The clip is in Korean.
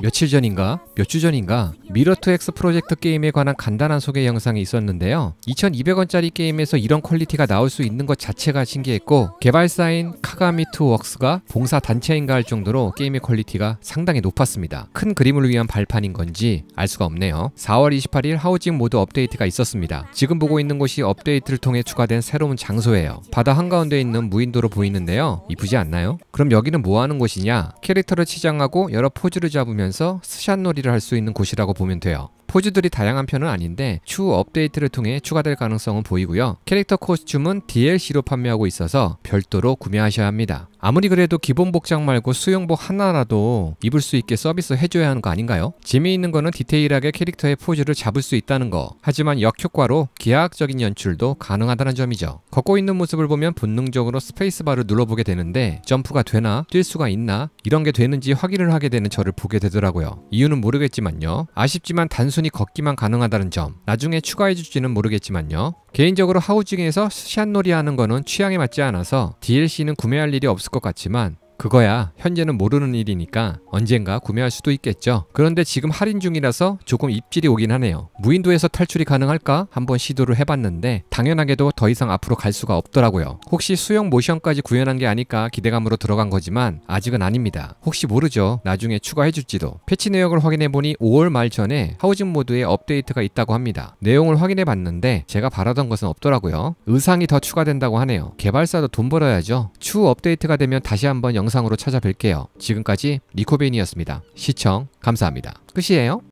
며칠 전인가 몇 주 전인가 미러투엑스 프로젝트 게임에 관한 간단한 소개 영상이 있었는데요. 2200원짜리 게임에서 이런 퀄리티가 나올 수 있는 것 자체가 신기했고 개발사인 카가미투웍스가 봉사 단체인가 할 정도로 게임의 퀄리티가 상당히 높았습니다. 큰 그림을 위한 발판인 건지 알 수가 없네요. 4월 28일 하우징 모드 업데이트가 있었습니다. 지금 보고 있는 곳이 업데이트를 통해 추가된 새로운 장소예요. 바다 한가운데 있는 무인도로 보이는데요. 이쁘지 않나요? 그럼 여기는 뭐 하는 곳이냐? 캐릭터를 치장하고 여러 포즈를 잡으면 돌면서 스샷놀이를 할 수 있는 곳이라고 보면 돼요. 포즈들이 다양한 편은 아닌데 추후 업데이트를 통해 추가될 가능성은 보이고요. 캐릭터 코스튬은 DLC로 판매하고 있어서 별도로 구매하셔야 합니다. 아무리 그래도 기본 복장 말고 수영복 하나라도 입을 수 있게 서비스 해줘야 하는 거 아닌가요? 재미 있는 거는 디테일하게 캐릭터의 포즈를 잡을 수 있다는 거. 하지만 역효과로 기하학적인 연출도 가능하다는 점이죠. 걷고 있는 모습을 보면 본능적으로 스페이스바를 눌러보게 되는데 점프가 되나 뛸 수가 있나 이런 게 되는지 확인을 하게 되는 저를 보게 되더라고요. 이유는 모르겠지만요. 아쉽지만 단순히 걷기만 가능하다는 점. 나중에 추가해줄지는 모르겠지만요. 개인적으로 하우징에서 샷놀이 하는 거는 취향에 맞지 않아서 DLC는 구매할 일이 없을 것 같지만 그거야 현재는 모르는 일이니까 언젠가 구매할 수도 있겠죠. 그런데 지금 할인 중이라서 조금 입질이 오긴 하네요. 무인도에서 탈출이 가능할까? 한번 시도를 해봤는데 당연하게도 더 이상 앞으로 갈 수가 없더라고요. 혹시 수영 모션까지 구현한 게 아닐까 기대감으로 들어간 거지만 아직은 아닙니다. 혹시 모르죠. 나중에 추가해줄지도. 패치 내역을 확인해보니 5월 말 전에 하우징 모드에 업데이트가 있다고 합니다. 내용을 확인해봤는데 제가 바라던 것은 없더라고요. 의상이 더 추가된다고 하네요. 개발사도 돈 벌어야죠. 추후 업데이트가 되면 다시 한번 영 영상으로 찾아뵐게요. 지금까지 니코베인이었습니다. 시청 감사합니다. 끝이에요.